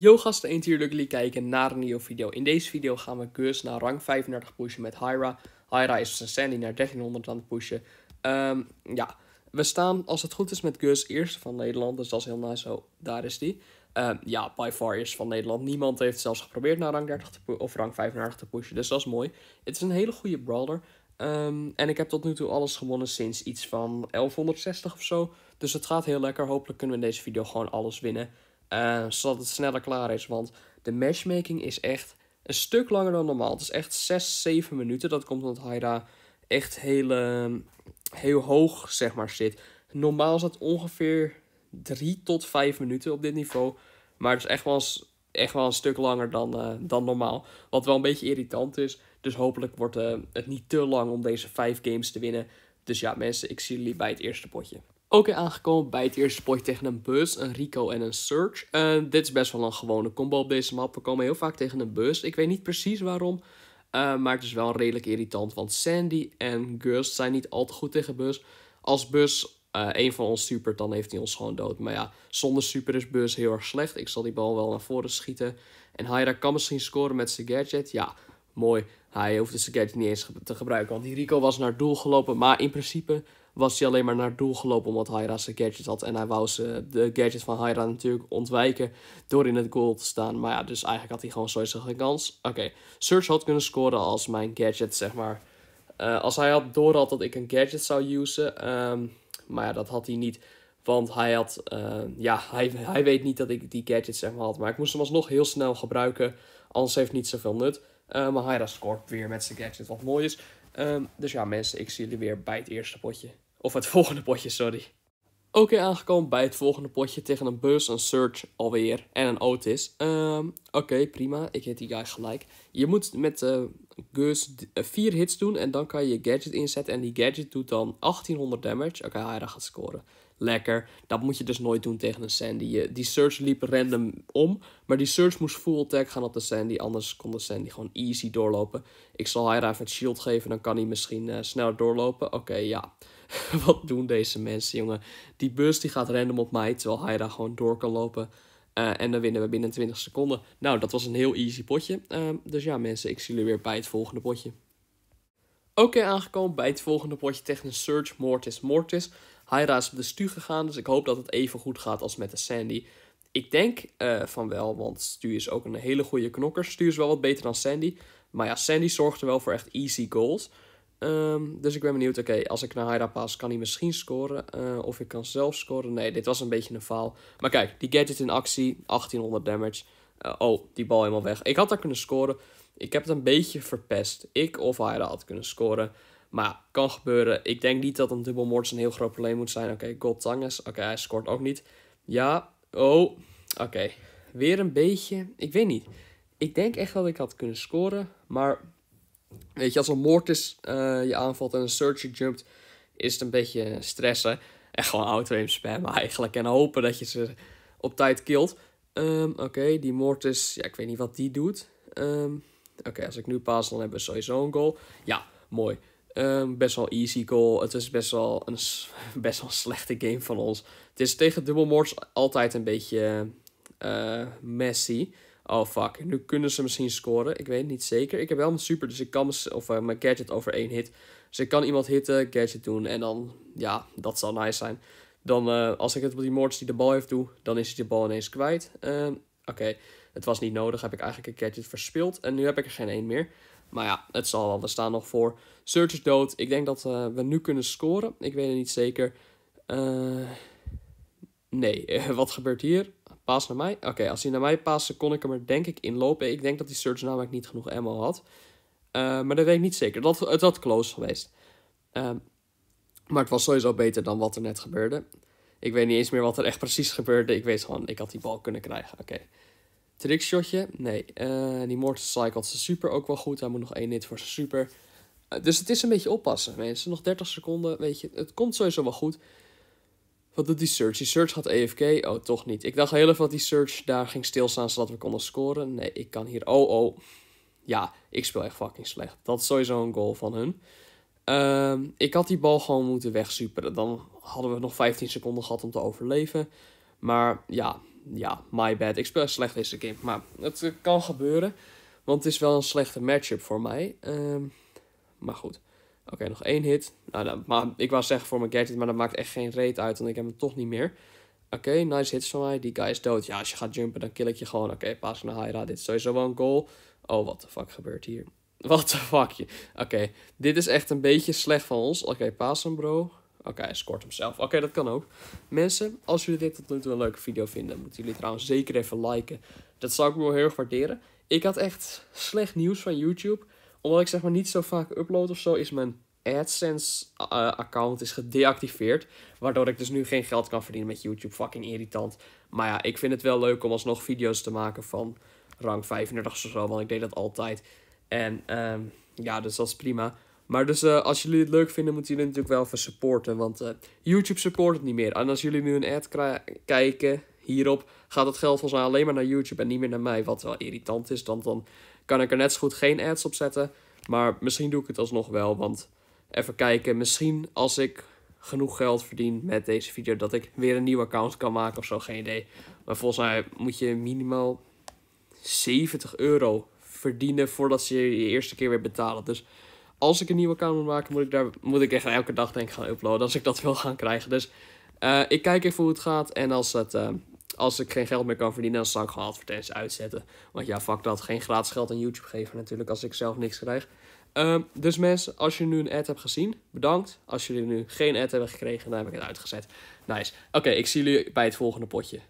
Yo gasten, eens leuk kijken naar een nieuwe video. In deze video gaan we Gus naar rang 35 pushen met Hyra. Hyra is een Sandy naar 1300 aan het pushen. Ehm, ja, we staan als het goed is met Gus eerste van Nederland, dus dat is heel nice zo. Oh, daar is die. Ehm, ja, by far is van Nederland. Niemand heeft zelfs geprobeerd naar rang 30 of rang 35 te pushen, dus dat is mooi. Het is een hele goede brawler. Ehm, en ik heb tot nu toe alles gewonnen sinds iets van 1160 of zo. Dus het gaat heel lekker. Hopelijk kunnen we in deze video gewoon alles winnen. Eh, zodat het sneller klaar is. Want de matchmaking is echt een stuk langer dan normaal. Het is echt 6, 7 minuten. Dat komt omdat hij daar echt heel, ehm, heel hoog zeg maar, zit. Normaal is dat ongeveer 3 tot 5 minuten op dit niveau. Maar het is echt wel, echt wel een stuk langer dan, eh, dan normaal. Wat wel een beetje irritant is. Dus hopelijk wordt eh, het niet te lang om deze 5 games te winnen. Dus ja, mensen, ik zie jullie bij het eerste potje. Oké, aangekomen bij het eerste spotje tegen een bus, een Rico en een Surge. dit is best wel een gewone combo op deze map. We komen heel vaak tegen een bus. Ik weet niet precies waarom. Uh, maar het is wel redelijk irritant, want Sandy en Gust zijn niet al te goed tegen bus. Als bus uh, een van ons super, dan heeft hij ons gewoon dood. Maar ja, zonder super is bus heel erg slecht. Ik zal die bal wel naar voren schieten. En Hyra kan misschien scoren met zijn gadget. Ja, mooi. Hij hoefde zijn gadget niet eens te gebruiken, want die Rico was naar doel gelopen. Maar in principe was hij alleen maar naar doel gelopen omdat Haira zijn gadget had. En hij wou ze, de gadget van Haira natuurlijk ontwijken door in het goal te staan. Maar ja, dus eigenlijk had hij gewoon sowieso geen kans. Oké, okay. Surge had kunnen scoren als mijn gadget, zeg maar. Eh, als hij had door had dat ik een gadget zou usen. Ehm, maar ja, dat had hij niet. Want hij had, ehm, ja, hij, hij weet niet dat ik die gadget zeg maar had. Maar ik moest hem alsnog heel snel gebruiken. Anders heeft niet zoveel nut. Eh, maar Haira scoort weer met zijn gadget wat mooi is. Ehm, dus ja mensen, ik zie jullie weer bij het eerste potje. Of het volgende potje, sorry. Oké, aangekomen bij het volgende potje tegen een bus. een search alweer en een Otis. Um, ehm, Oké, prima. Ik heet die guy gelijk. Je moet met uh, Gus 4 eh, hits doen en dan kan je je gadget inzetten. En die gadget doet dan 1800 damage. Oké, okay, hij gaat scoren. Lekker. Dat moet je dus nooit doen tegen een Sandy. Die search liep random om, maar die search moest full attack gaan op de Sandy. Anders kon de Sandy gewoon easy doorlopen. Ik zal daar even het shield geven, dan kan hij misschien eh, sneller doorlopen. Oké, ja. Wat doen deze mensen, jongen? Die bus die gaat random op mij, terwijl hij daar gewoon door kan lopen. Eh, en dan winnen we binnen 20 seconden. Nou, dat was een heel easy potje. Ehm, dus ja, mensen, ik zie jullie weer bij het volgende potje. Oké, aangekomen bij het volgende potje tegen Surge Mortis Mortis. Hyra is op de stu gegaan, dus ik hoop dat het even goed gaat als met de Sandy. Ik denk eh, van wel, want Stu is ook een hele goede knokker. Stu is wel wat beter dan Sandy. Maar ja, Sandy zorgt er wel voor echt easy goals. Ehm, dus ik ben benieuwd, oké, als ik naar Haida pas, kan hij misschien scoren. Eh, of ik kan zelf scoren. Nee, dit was een beetje een faal. Maar kijk, die gadget in actie, 1800 damage. Eh, oh, die bal helemaal weg. Ik had daar kunnen scoren. Ik heb het een beetje verpest. Ik of Haida had kunnen scoren. Maar kan gebeuren. Ik denk niet dat een dubbelmoord een heel groot probleem moet zijn. Oké, okay, Tangers. Oké, hij scoort ook niet. Ja, oh. Oké, weer een beetje. Ik weet niet. Ik denk echt dat ik had kunnen scoren. Maar Weet je, als een Mortis eh, je aanvalt en een Searcher jumpt, is het een beetje stressen. En gewoon auto spam, spammen eigenlijk. En hopen dat je ze op tijd kilt. Ehm, oké, die Mortis, ja, ik weet niet wat die doet. Ehm, oké, als ik nu paas, dan hebben we sowieso een goal. Ja, mooi. Ehm, best wel easy goal. Het is best wel een best wel slechte game van ons. Het is tegen Dubbelmorts altijd een beetje eh, messy oh fuck, nu kunnen ze misschien scoren. Ik weet het niet zeker. Ik heb wel mijn super, dus ik kan of, eh, mijn gadget over één hit. Dus ik kan iemand hitten, gadget doen en dan, ja, dat zal nice zijn. Dan, eh, als ik het op die moords die de bal heeft doe, dan is hij de bal ineens kwijt. Uh, Oké, het was niet nodig, heb ik eigenlijk een gadget verspeeld en nu heb ik er geen één meer. Maar ja, het zal wel, we staan nog voor. Search is dood, ik denk dat eh, we nu kunnen scoren. Ik weet het niet zeker. nee, wat gebeurt hier? Paas naar mij? Oké, als hij naar mij paaste, kon ik hem er denk ik inlopen. Ik denk dat die Surge namelijk niet genoeg ammo had. Eh, maar dat weet ik niet zeker. Dat, het had close geweest. Ehm, maar het was sowieso beter dan wat er net gebeurde. Ik weet niet eens meer wat er echt precies gebeurde. Ik weet gewoon, ik had die bal kunnen krijgen. Oké. Okay. Trickshotje? Nee. Eh, die Mortal had super ook wel goed. Hij moet nog één hit voor zijn super. Eh, dus het is een beetje oppassen, mensen. Nog 30 seconden, weet je. Het komt sowieso wel goed. Wat doet die search? Die search gaat EFK. Oh, toch niet. Ik dacht heel even dat die search daar ging stilstaan zodat we konden scoren. Nee, ik kan hier. Oh, oh. Ja, ik speel echt fucking slecht. Dat is sowieso een goal van hun. Ehm, ik had die bal gewoon moeten wegsuperen. Dan hadden we nog 15 seconden gehad om te overleven. Maar ja, ja, my bad. Ik speel slecht deze game. Maar het eh, kan gebeuren. Want het is wel een slechte matchup voor mij. Ehm, maar goed. Oké, nog één hit. Nou, dan, maar, ik wou zeggen voor mijn gadget, maar dat maakt echt geen reet uit, want ik heb hem toch niet meer. Oké, nice hits van mij. Die guy is dood. Ja, als je gaat jumpen, dan kill ik je gewoon. Oké, pasen pas naar Hyra. Dit is sowieso wel een goal. Oh, what the fuck gebeurt hier? What the fuck? Oké, dit is echt een beetje slecht van ons. Oké, pasen hem, bro. Oké, hij scoort hem zelf. Oké, dat kan ook. Mensen, als jullie dit tot nu toe een leuke video vinden, moeten jullie trouwens zeker even liken. Dat zou ik wel heel erg waarderen. Ik had echt slecht nieuws van YouTube omdat ik zeg maar niet zo vaak upload of zo, is mijn AdSense-account eh, is gedeactiveerd. Waardoor ik dus nu geen geld kan verdienen met YouTube. Fucking irritant. Maar ja, ik vind het wel leuk om alsnog video's te maken van rang 35 of zo. Want ik deed dat altijd. En ehm, ja, dus dat is prima. Maar dus eh, als jullie het leuk vinden, moeten jullie natuurlijk wel even supporten. Want eh, YouTube support het niet meer. En als jullie nu een ad kijken Hierop gaat het geld volgens mij alleen maar naar YouTube en niet meer naar mij. Wat wel irritant is, want dan kan ik er net zo goed geen ads op zetten. Maar misschien doe ik het alsnog wel, want even kijken. Misschien als ik genoeg geld verdien met deze video dat ik weer een nieuw account kan maken of zo, geen idee. Maar volgens mij moet je minimaal 70 euro verdienen voordat ze je, je eerste keer weer betalen. Dus als ik een nieuw account moet maken, moet ik, daar, moet ik echt elke dag denk ik gaan uploaden als ik dat wil gaan krijgen. Dus eh, ik kijk even hoe het gaat en als het... Eh, als ik geen geld meer kan verdienen, dan zal ik gewoon advertenties uitzetten. Want ja, fuck dat. Geen gratis geld aan YouTube geven natuurlijk als ik zelf niks krijg. Ehm, dus mensen, als je nu een ad hebt gezien, bedankt. Als jullie nu geen ad hebben gekregen, dan heb ik het uitgezet. Nice. Oké, ik zie jullie bij het volgende potje.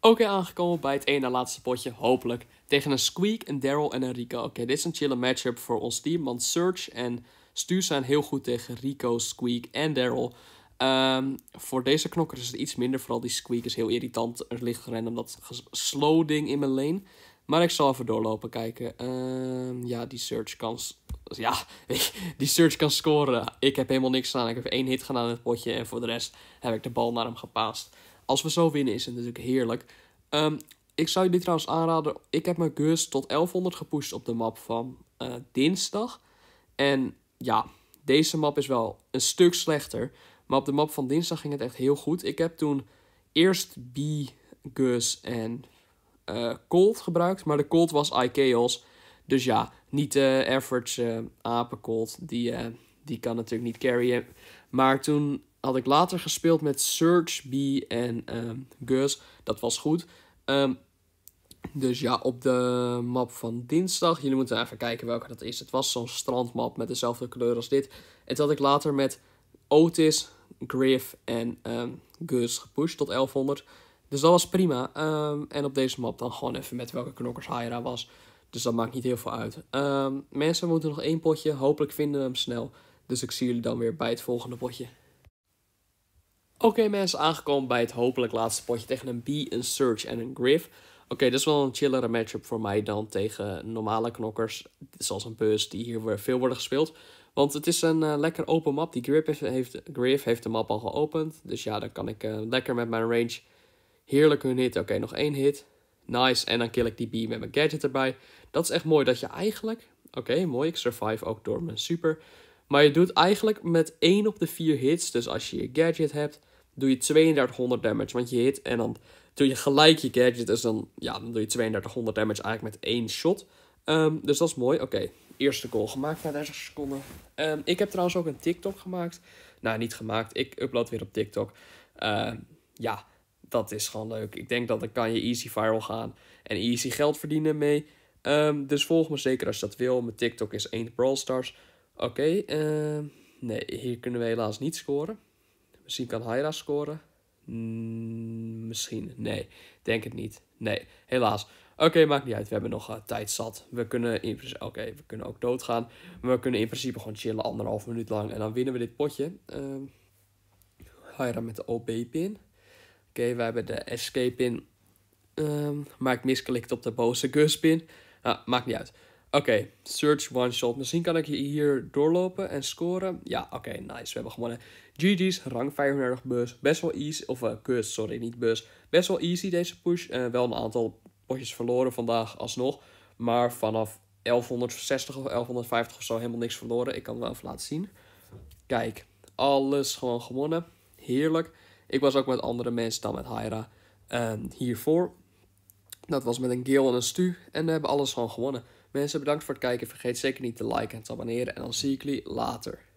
Oké, aangekomen bij het ene na laatste potje, hopelijk. Tegen een Squeak, een Daryl en een Rico. Oké, dit is een chille matchup voor ons team, want Search en Stu zijn heel goed tegen Rico, Squeak en Daryl. Ehm, voor deze knokker is het iets minder. Vooral die squeak is heel irritant. Er ligt random dat slow ding in mijn lane. Maar ik zal even doorlopen kijken. Ehm, ja, die search kan... Ja, die search kan scoren. Ik heb helemaal niks gedaan. Ik heb één hit gedaan in het potje. En voor de rest heb ik de bal naar hem gepaast. Als we zo winnen is het natuurlijk heerlijk. Ehm, ik zou jullie trouwens aanraden. Ik heb mijn Gus tot 1100 gepusht op de map van eh, dinsdag. En ja, deze map is wel een stuk slechter. Maar op de map van dinsdag ging het echt heel goed. Ik heb toen eerst B, Gus en uh, Colt gebruikt. Maar de Colt was Icaos. Dus ja, niet de uh, average uh, eh, Cold Die, eh, die kan natuurlijk niet carryen. Maar toen had ik later gespeeld met search B en ehm, Gus. Dat was goed. Ehm, dus ja, op de map van dinsdag. Jullie moeten even kijken welke dat is. Het was zo'n strandmap met dezelfde kleur als dit. En toen had ik later met Otis, Griff en um, Gus gepusht tot 1100. Dus dat was prima. Ehm, en op deze map dan gewoon even met welke knokkers Hyra was. Dus dat maakt niet heel veel uit. Um, mensen moeten nog één potje. Hopelijk vinden we hem snel. Dus ik zie jullie dan weer bij het volgende potje. Oké mensen, aangekomen bij het hopelijk laatste potje tegen een Bee, een Surge en een Griff. Oké, dat is wel een chillere matchup voor mij dan tegen normale knokkers. Zoals een bus die hier veel worden gespeeld. Want het is een eh, lekker open map. Die Griff heeft, heeft, heeft de map al geopend. Dus ja, dan kan ik eh, lekker met mijn range heerlijk hun hit. Oké, nog één hit. Nice. En dan kill ik die B met mijn gadget erbij. Dat is echt mooi dat je eigenlijk... Oké, mooi. Ik survive ook door mijn super. Maar je doet eigenlijk met één op de vier hits. Dus als je je gadget hebt, doe je 3200 damage. Want je hit en dan doe je gelijk je gadget. Dus dan, ja, dan doe je 3200 damage eigenlijk met één shot. Ehm, dus dat is mooi. Oké, eerste goal gemaakt na 30 seconden. Ehm, ik heb trouwens ook een TikTok gemaakt. Nou, niet gemaakt. Ik upload weer op TikTok. Ehm, ja, dat is gewoon leuk. Ik denk dat dan kan je easy viral gaan en easy geld verdienen mee. Ehm, dus volg me zeker als je dat wil. Mijn TikTok is 1 Brawl Stars. Oké, nee, hier kunnen we helaas niet scoren. Misschien kan Hyra scoren. Mm, misschien, nee, denk het niet. Nee, helaas. Oké, maakt niet uit. We hebben nog eh, tijd zat. We kunnen, in... oké, we kunnen ook doodgaan. Maar we kunnen in principe gewoon chillen anderhalf minuut lang. En dan winnen we dit potje. Uh, met de OB-pin. Oké, we hebben de SK-pin. Um, ehm, maar ik misklikt op de boze Gus-pin. Ah, nou, maakt niet uit. Oké, search one shot. Misschien kan ik hier doorlopen en scoren. Ja, oké, nice. We hebben gewonnen. GG's, rang 35 bus. Best wel easy. Of uh, Gus, sorry, niet bus. Best wel easy deze push. Eh, wel een aantal potjes verloren vandaag alsnog. Maar vanaf 1160 of 1150 of zo helemaal niks verloren. Ik kan het wel even laten zien. Kijk, alles gewoon gewonnen. Heerlijk. Ik was ook met andere mensen dan met Hyra hiervoor. Dat was met een Gil en een Stu. En we hebben alles gewoon gewonnen. Mensen, bedankt voor het kijken. Vergeet zeker niet te liken en te abonneren. En dan zie ik jullie later.